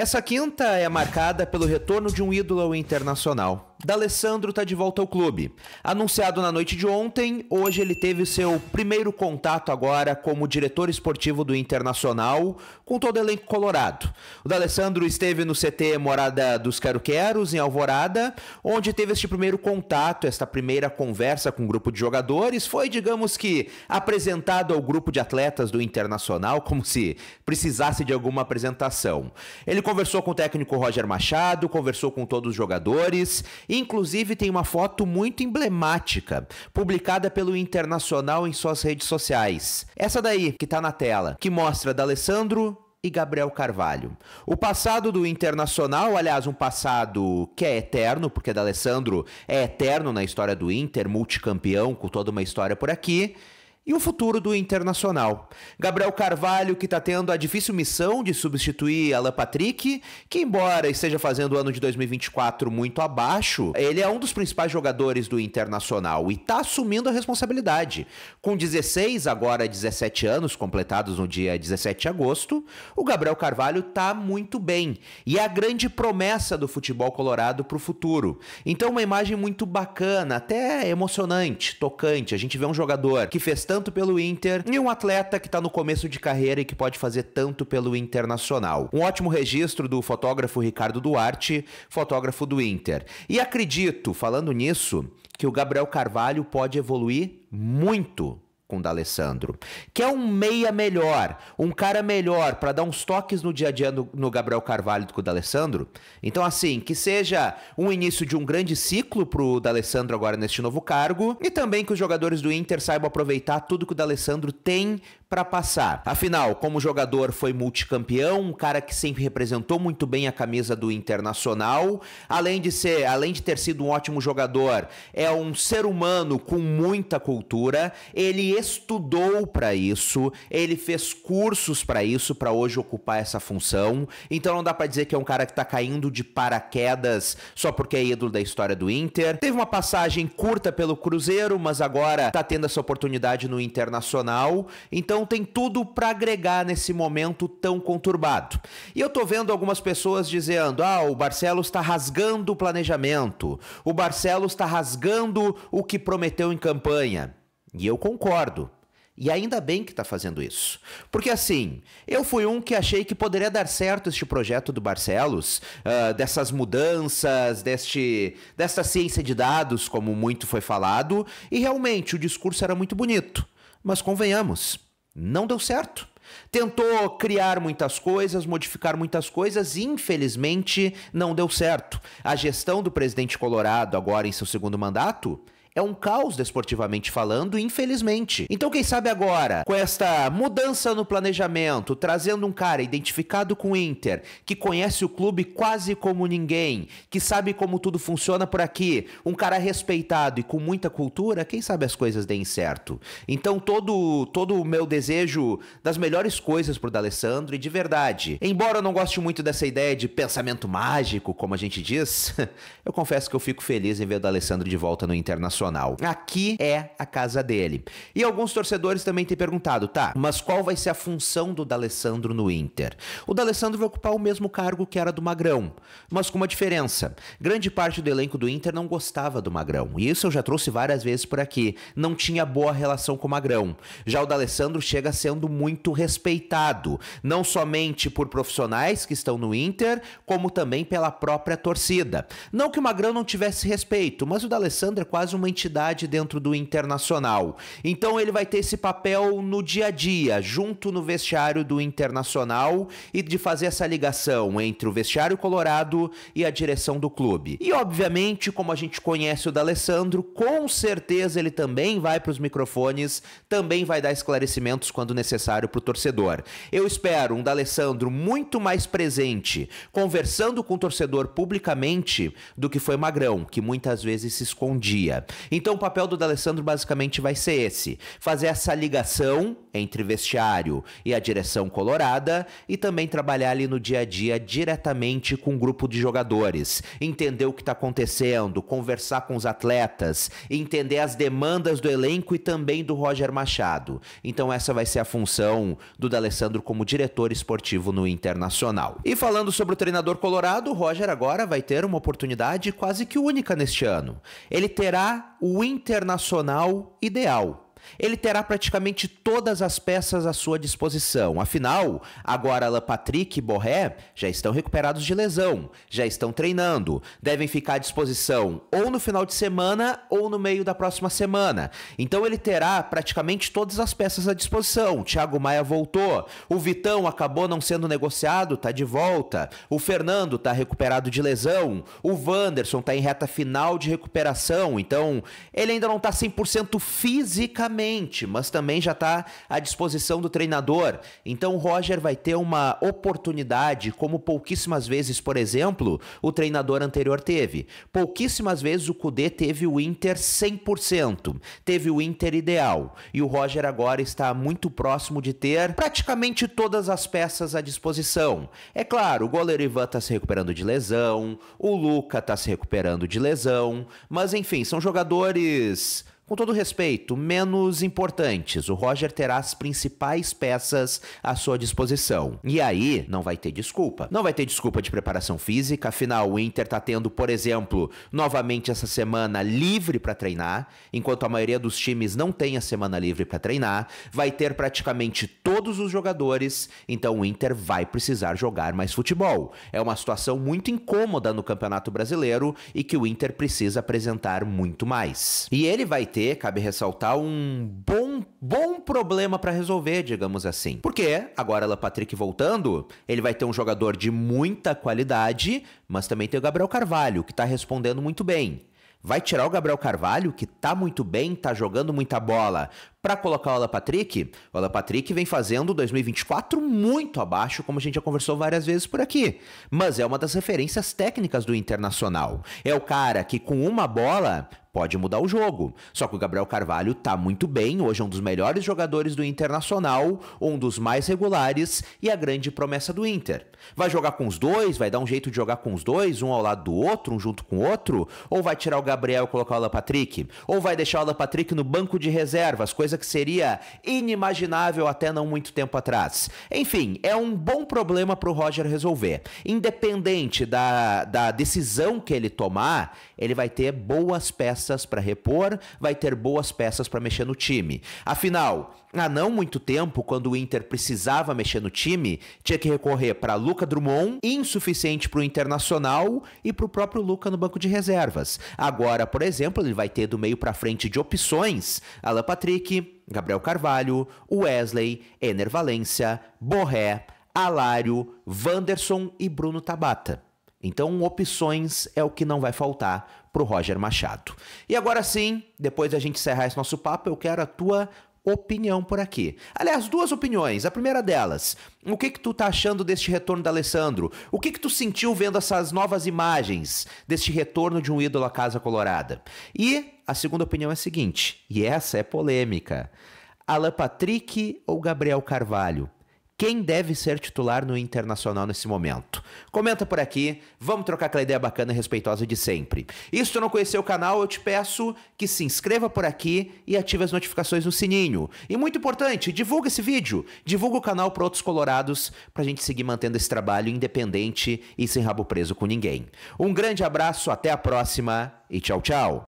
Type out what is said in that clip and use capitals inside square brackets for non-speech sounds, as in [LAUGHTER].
Essa quinta é marcada pelo retorno de um ídolo internacional. D'Alessandro está de volta ao clube. Anunciado na noite de ontem, hoje ele teve seu primeiro contato agora como diretor esportivo do Internacional, com todo o elenco colorado. O D'Alessandro esteve no CT Morada dos Quero-Queros, em Alvorada, onde teve este primeiro contato, esta primeira conversa com o um grupo de jogadores. Foi, digamos que, apresentado ao grupo de atletas do Internacional, como se precisasse de alguma apresentação. Ele conversou com o técnico Roger Machado, conversou com todos os jogadores Inclusive, tem uma foto muito emblemática, publicada pelo Internacional em suas redes sociais. Essa daí, que tá na tela, que mostra D'Alessandro e Gabriel Carvalho. O passado do Internacional, aliás, um passado que é eterno, porque D'Alessandro é eterno na história do Inter, multicampeão, com toda uma história por aqui e o futuro do Internacional. Gabriel Carvalho, que está tendo a difícil missão de substituir Alan Patrick, que embora esteja fazendo o ano de 2024 muito abaixo, ele é um dos principais jogadores do Internacional e está assumindo a responsabilidade. Com 16, agora 17 anos, completados no dia 17 de agosto, o Gabriel Carvalho está muito bem e é a grande promessa do futebol colorado para o futuro. Então, uma imagem muito bacana, até emocionante, tocante. A gente vê um jogador que fez tanto tanto pelo Inter e um atleta que tá no começo de carreira e que pode fazer tanto pelo Internacional. Um ótimo registro do fotógrafo Ricardo Duarte, fotógrafo do Inter. E acredito, falando nisso, que o Gabriel Carvalho pode evoluir muito com o D'Alessandro, que é um meia melhor, um cara melhor para dar uns toques no dia a dia no, no Gabriel Carvalho do que o D'Alessandro. Então assim, que seja um início de um grande ciclo pro D'Alessandro agora neste novo cargo e também que os jogadores do Inter saibam aproveitar tudo que o D'Alessandro tem para passar. Afinal, como jogador foi multicampeão, um cara que sempre representou muito bem a camisa do Internacional, além de ser, além de ter sido um ótimo jogador, é um ser humano com muita cultura. Ele estudou para isso, ele fez cursos para isso, para hoje ocupar essa função. Então não dá para dizer que é um cara que tá caindo de paraquedas só porque é ídolo da história do Inter. Teve uma passagem curta pelo Cruzeiro, mas agora tá tendo essa oportunidade no Internacional. Então então tem tudo para agregar nesse momento tão conturbado. E eu tô vendo algumas pessoas dizendo: "Ah, o Barcelos está rasgando o planejamento. O Barcelos está rasgando o que prometeu em campanha". E eu concordo. E ainda bem que está fazendo isso. Porque assim, eu fui um que achei que poderia dar certo este projeto do Barcelos, uh, dessas mudanças, deste, desta ciência de dados, como muito foi falado, e realmente o discurso era muito bonito. Mas convenhamos, não deu certo. Tentou criar muitas coisas, modificar muitas coisas e, infelizmente, não deu certo. A gestão do presidente Colorado, agora em seu segundo mandato, é um caos desportivamente falando, infelizmente. Então, quem sabe agora, com esta mudança no planejamento, trazendo um cara identificado com o Inter, que conhece o clube quase como ninguém, que sabe como tudo funciona por aqui, um cara respeitado e com muita cultura, quem sabe as coisas deem certo. Então, todo todo o meu desejo das melhores coisas pro D'Alessandro e de verdade. Embora eu não goste muito dessa ideia de pensamento mágico, como a gente diz, [LAUGHS] eu confesso que eu fico feliz em ver o D'Alessandro de volta no Internacional profissional. Aqui é a casa dele. E alguns torcedores também têm perguntado, tá, mas qual vai ser a função do D'Alessandro no Inter? O D'Alessandro vai ocupar o mesmo cargo que era do Magrão, mas com uma diferença. Grande parte do elenco do Inter não gostava do Magrão, e isso eu já trouxe várias vezes por aqui. Não tinha boa relação com o Magrão. Já o D'Alessandro chega sendo muito respeitado, não somente por profissionais que estão no Inter, como também pela própria torcida. Não que o Magrão não tivesse respeito, mas o D'Alessandro é quase uma entidade dentro do Internacional. Então ele vai ter esse papel no dia a dia, junto no vestiário do Internacional e de fazer essa ligação entre o vestiário colorado e a direção do clube. E obviamente, como a gente conhece o D'Alessandro, com certeza ele também vai para os microfones, também vai dar esclarecimentos quando necessário para o torcedor. Eu espero um D'Alessandro muito mais presente, conversando com o torcedor publicamente do que foi Magrão, que muitas vezes se escondia. Então o papel do D'Alessandro basicamente vai ser esse: fazer essa ligação entre vestiário e a direção colorada e também trabalhar ali no dia a dia diretamente com o um grupo de jogadores, entender o que está acontecendo, conversar com os atletas, entender as demandas do elenco e também do Roger Machado. Então essa vai ser a função do D'Alessandro como diretor esportivo no Internacional. E falando sobre o treinador colorado, o Roger agora vai ter uma oportunidade quase que única neste ano. Ele terá o internacional ideal ele terá praticamente todas as peças à sua disposição. Afinal, agora Alan Patrick e Borré já estão recuperados de lesão, já estão treinando, devem ficar à disposição ou no final de semana ou no meio da próxima semana. Então ele terá praticamente todas as peças à disposição. Thiago Maia voltou, o Vitão acabou não sendo negociado, tá de volta. O Fernando tá recuperado de lesão, o Wanderson tá em reta final de recuperação, então ele ainda não tá 100% fisicamente fisicamente, mas também já está à disposição do treinador. Então o Roger vai ter uma oportunidade, como pouquíssimas vezes, por exemplo, o treinador anterior teve. Pouquíssimas vezes o Kudê teve o Inter 100%, teve o Inter ideal. E o Roger agora está muito próximo de ter praticamente todas as peças à disposição. É claro, o goleiro Ivan está se recuperando de lesão, o Luca está se recuperando de lesão, mas enfim, são jogadores com todo respeito, menos importantes. O Roger terá as principais peças à sua disposição. E aí, não vai ter desculpa. Não vai ter desculpa de preparação física, afinal, o Inter tá tendo, por exemplo, novamente essa semana livre para treinar, enquanto a maioria dos times não tem a semana livre para treinar. Vai ter praticamente todos os jogadores, então o Inter vai precisar jogar mais futebol. É uma situação muito incômoda no Campeonato Brasileiro e que o Inter precisa apresentar muito mais. E ele vai ter ter, cabe ressaltar, um bom, bom problema para resolver, digamos assim. Porque, agora ela Patrick voltando, ele vai ter um jogador de muita qualidade, mas também tem o Gabriel Carvalho, que tá respondendo muito bem. Vai tirar o Gabriel Carvalho, que tá muito bem, tá jogando muita bola, para colocar o Ala Patrick? O Ala Patrick vem fazendo 2024 muito abaixo, como a gente já conversou várias vezes por aqui. Mas é uma das referências técnicas do Internacional. É o cara que com uma bola pode mudar o jogo. Só que o Gabriel Carvalho tá muito bem, hoje é um dos melhores jogadores do Internacional, um dos mais regulares e a grande promessa do Inter. Vai jogar com os dois, vai dar um jeito de jogar com os dois, um ao lado do outro, um junto com o outro, ou vai tirar o Gabriel e colocar o Alan Patrick, ou vai deixar o Alan Patrick no banco de reservas, coisa que seria inimaginável até não muito tempo atrás. Enfim, é um bom problema pro Roger resolver. Independente da, da decisão que ele tomar, ele vai ter boas peças peças para repor, vai ter boas peças para mexer no time. Afinal, há não muito tempo, quando o Inter precisava mexer no time, tinha que recorrer para Luca Drummond, insuficiente para o Internacional e para o próprio Luca no banco de reservas. Agora, por exemplo, ele vai ter do meio para frente de opções Alan Patrick, Gabriel Carvalho, Wesley, Ener Valência, Borré, Alário, Wanderson e Bruno Tabata. Então, opções é o que não vai faltar para o Roger Machado. E agora sim, depois da gente encerrar esse nosso papo, eu quero a tua opinião por aqui. Aliás, duas opiniões. A primeira delas, o que que tu tá achando deste retorno da Alessandro? O que que tu sentiu vendo essas novas imagens deste retorno de um ídolo à Casa Colorada? E a segunda opinião é a seguinte, e essa é polêmica. Alan Patrick ou Gabriel Carvalho? quem deve ser titular no Internacional nesse momento. Comenta por aqui, vamos trocar aquela ideia bacana e respeitosa de sempre. E se tu não conhecer o canal, eu te peço que se inscreva por aqui e ative as notificações no sininho. E muito importante, divulga esse vídeo, divulga o canal para outros colorados, para a gente seguir mantendo esse trabalho independente e sem rabo preso com ninguém. Um grande abraço, até a próxima e tchau, tchau!